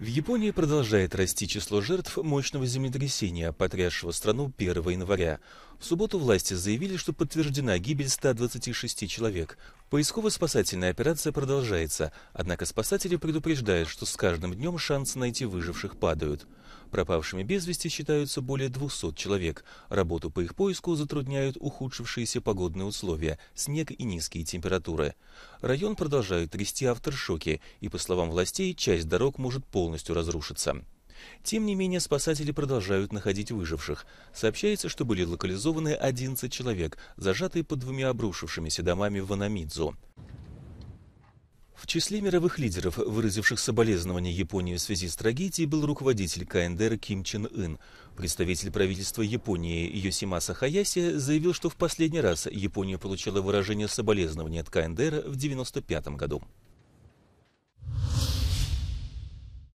В Японии продолжает расти число жертв мощного землетрясения, потрясшего страну 1 января. В субботу власти заявили, что подтверждена гибель 126 человек. Поисково-спасательная операция продолжается, однако спасатели предупреждают, что с каждым днем шансы найти выживших падают. Пропавшими без вести считаются более 200 человек. Работу по их поиску затрудняют ухудшившиеся погодные условия, снег и низкие температуры. Район продолжают трясти авторшоки, и, по словам властей, часть дорог может полностью разрушиться. Тем не менее, спасатели продолжают находить выживших. Сообщается, что были локализованы 11 человек, зажатые под двумя обрушившимися домами в Анамидзу. В числе мировых лидеров, выразивших соболезнования Японии в связи с трагедией, был руководитель КНДР Ким Чен Ын. Представитель правительства Японии Йосимаса Хаяси заявил, что в последний раз Япония получила выражение соболезнования от КНДР в 1995 году.